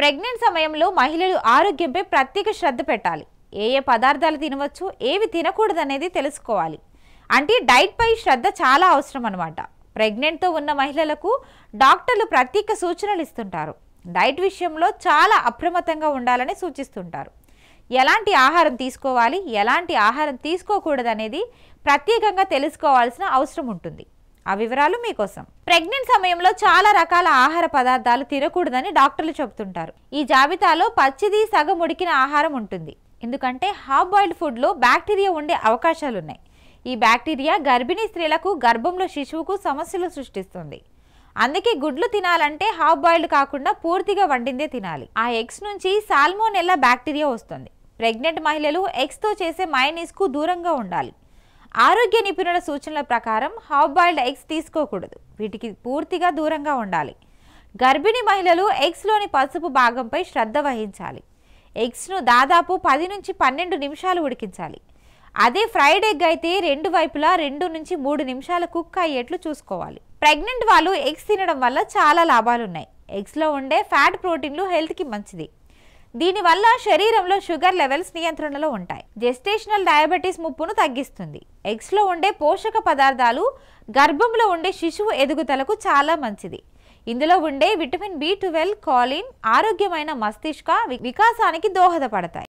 pregnant సమయంలో మహిళలు ఆరోగ్యంపై ప్రత్యేక శ్రద్ధ పెట్టాలి ఏ ఏ పదార్థాలు తినవచ్చు ఏవి తినకూడదనేది తెలుసుకోవాలి అంటే డైట్పై శ్రద్ధ చాలా అవసరం అనమాట ప్రెగ్నెంట్తో ఉన్న మహిళలకు డాక్టర్లు ప్రత్యేక సూచనలు ఇస్తుంటారు డైట్ విషయంలో చాలా అప్రమత్తంగా ఉండాలని సూచిస్తుంటారు ఎలాంటి ఆహారం తీసుకోవాలి ఎలాంటి ఆహారం తీసుకోకూడదనేది ప్రత్యేకంగా తెలుసుకోవాల్సిన అవసరం ఉంటుంది ఆ వివరాలు మీకోసం ప్రెగ్నెంట్ సమయంలో చాలా రకాల ఆహార పదార్థాలు తినకూడదని డాక్టర్లు చెబుతుంటారు ఈ జాబితాలో పచ్చిది సగం ఉడికిన ఆహారం ఉంటుంది ఎందుకంటే హాఫ్ బాయిల్డ్ ఫుడ్లో బ్యాక్టీరియా ఉండే అవకాశాలు ఉన్నాయి ఈ బ్యాక్టీరియా గర్భిణీ స్త్రీలకు గర్భంలో శిశువుకు సమస్యలు సృష్టిస్తుంది అందుకే గుడ్లు తినాలంటే హాఫ్ బాయిల్డ్ కాకుండా పూర్తిగా వండిందే తినాలి ఆ ఎగ్స్ నుంచి సాల్మోనెల్లా బ్యాక్టీరియా వస్తుంది ప్రెగ్నెంట్ మహిళలు ఎగ్స్తో చేసే మయనీస్కు దూరంగా ఉండాలి ఆరోగ్య నిపుణుల సూచనల ప్రకారం హాఫ్ బాయిల్డ్ ఎగ్స్ తీసుకోకూడదు వీటికి పూర్తిగా దూరంగా ఉండాలి గర్భిణీ మహిళలు ఎగ్స్లోని పసుపు భాగంపై శ్రద్ధ వహించాలి ఎగ్స్ను దాదాపు పది నుంచి పన్నెండు నిమిషాలు ఉడికించాలి అదే ఫ్రైడ్ ఎగ్ అయితే రెండు వైపులా రెండు నుంచి మూడు నిమిషాలు కుక్ అయ్యేట్లు చూసుకోవాలి ప్రెగ్నెంట్ వాళ్ళు ఎగ్స్ తినడం వల్ల చాలా లాభాలున్నాయి ఎగ్స్లో ఉండే ఫ్యాట్ ప్రోటీన్లు హెల్త్కి మంచిది దీనివల్ల శరీరంలో షుగర్ లెవెల్స్ నియంత్రణలో ఉంటాయి జెస్టేషనల్ డయాబెటీస్ ముప్పును తగ్గిస్తుంది ఎగ్స్లో ఉండే పోషక పదార్థాలు గర్భంలో ఉండే శిశువు ఎదుగుదలకు చాలా మంచిది ఇందులో ఉండే విటమిన్ బి ట్వెల్వ్ కాలిన్ ఆరోగ్యమైన మస్తిష్క వికాసానికి దోహదపడతాయి